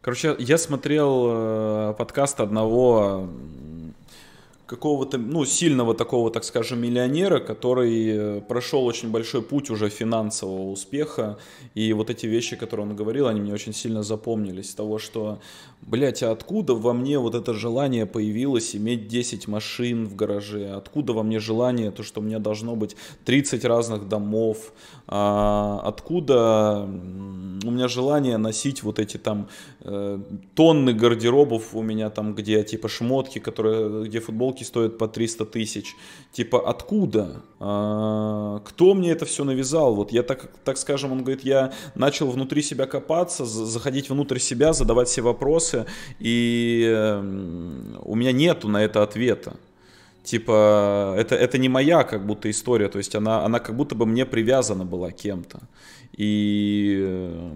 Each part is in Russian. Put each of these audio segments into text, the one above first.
Короче, я смотрел э, подкаст одного какого-то, ну, сильного такого, так скажем, миллионера, который э, прошел очень большой путь уже финансового успеха, и вот эти вещи, которые он говорил, они мне очень сильно запомнились, того, что, блядь, а откуда во мне вот это желание появилось иметь 10 машин в гараже, откуда во мне желание, то, что у меня должно быть 30 разных домов, а откуда у меня желание носить вот эти там э, тонны гардеробов у меня там, где типа шмотки, которые, где футболки, упаковки стоят по 300 тысяч. Типа, откуда? А, кто мне это все навязал? Вот я так, так скажем, он говорит, я начал внутри себя копаться, заходить внутрь себя, задавать все вопросы, и эм, у меня нету на это ответа типа, это, это не моя как будто история, то есть она, она как будто бы мне привязана была кем-то. И э,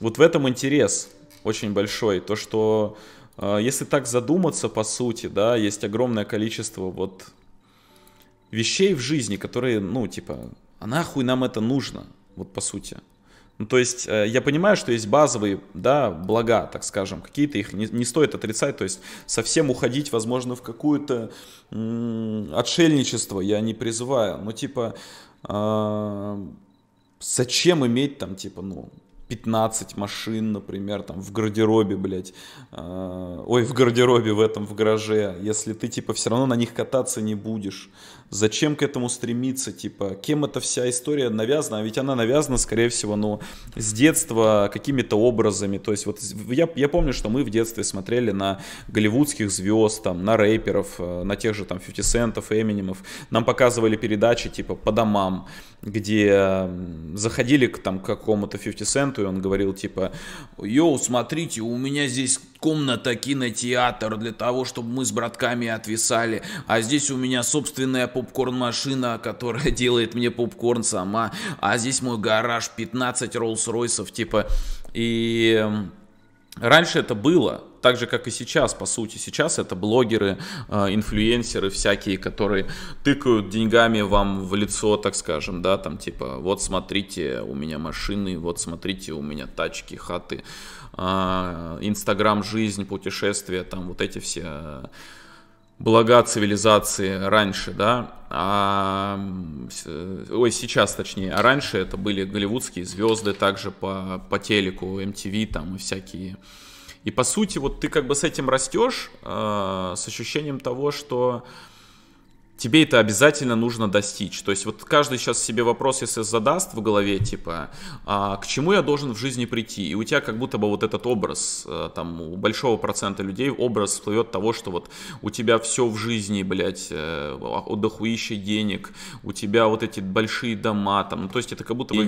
вот в этом интерес очень большой, то, что а, если так задуматься, по сути, да, есть огромное количество вот вещей в жизни, которые, ну, типа, а нахуй нам это нужно, вот по сути. Ну, то есть э, я понимаю, что есть базовые, да, блага, так скажем, какие-то их не, не стоит отрицать, то есть совсем уходить, возможно, в какое-то отшельничество я не призываю, но типа а, зачем иметь там, типа, ну, 15 машин, например, там в гардеробе, блядь, э, ой, в гардеробе в этом, в гараже, если ты, типа, все равно на них кататься не будешь, зачем к этому стремиться, типа, кем эта вся история навязана, а ведь она навязана, скорее всего, ну, с детства какими-то образами, то есть вот я, я помню, что мы в детстве смотрели на голливудских звезд, там, на рэперов, э, на тех же, там, 50 Сентов, Эминемов, нам показывали передачи, типа, по домам, где заходили к, там, к какому-то 50 Сенту и он говорил типа, йоу, смотрите, у меня здесь комната кинотеатр для того, чтобы мы с братками отвисали, а здесь у меня собственная попкорн-машина, которая делает мне попкорн сама, а здесь мой гараж, 15 Роллс-Ройсов, типа, и эм, Раньше это было, так же, как и сейчас, по сути. Сейчас это блогеры, э, инфлюенсеры всякие, которые тыкают деньгами вам в лицо, так скажем, да, там типа, вот смотрите, у меня машины, вот смотрите, у меня тачки, хаты, а, Инстаграм, жизнь, путешествия, там вот эти все э, блага цивилизации раньше, да, а, э, ой, сейчас точнее, а раньше это были голливудские звезды также по, по телеку, MTV там и всякие. И по сути, вот ты как бы с этим растешь, э, с ощущением того, что тебе это обязательно нужно достичь. То есть вот каждый сейчас себе вопрос, если задаст в голове, типа, а, к чему я должен в жизни прийти? И у тебя как будто бы вот этот образ, э, там, у большого процента людей образ всплывет того, что вот у тебя все в жизни, блядь, э, от денег, у тебя вот эти большие дома, там, ну, то есть это как будто бы,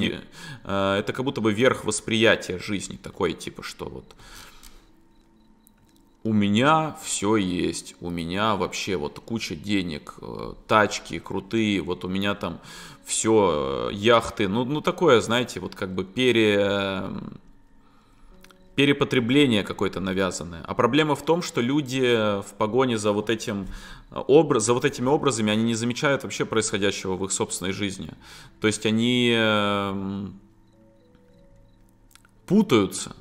э, это как будто бы верх восприятия жизни такой, типа, что вот у меня все есть, у меня вообще вот куча денег, э, тачки крутые, вот у меня там все, э, яхты, ну, ну такое, знаете, вот как бы пере, эм, перепотребление какое-то навязанное. А проблема в том, что люди в погоне за вот, этим э, образ, за вот этими образами, они не замечают вообще происходящего в их собственной жизни. То есть они эм, путаются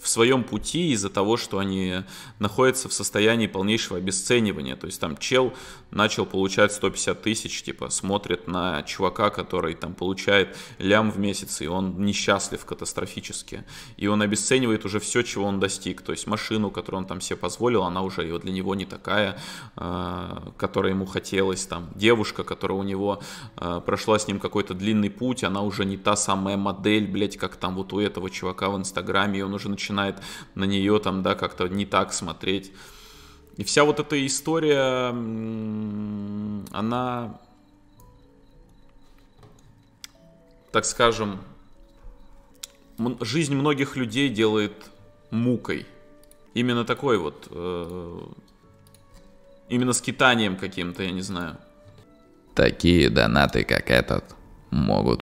в своем пути из-за того, что они находятся в состоянии полнейшего обесценивания. То есть там чел начал получать 150 тысяч, типа смотрит на чувака, который там получает лям в месяц, и он несчастлив катастрофически. И он обесценивает уже все, чего он достиг. То есть машину, которую он там себе позволил, она уже его для него не такая, а, которая ему хотелось. Там девушка, которая у него а, прошла с ним какой-то длинный путь, она уже не та самая модель, блядь, как там вот у этого чувака в Инстаграме, и он уже начинает начинает на нее там, да, как-то не так смотреть. И вся вот эта история, она, так скажем, жизнь многих людей делает мукой. Именно такой вот, э, именно скитанием каким-то, я не знаю. Такие донаты, как этот, могут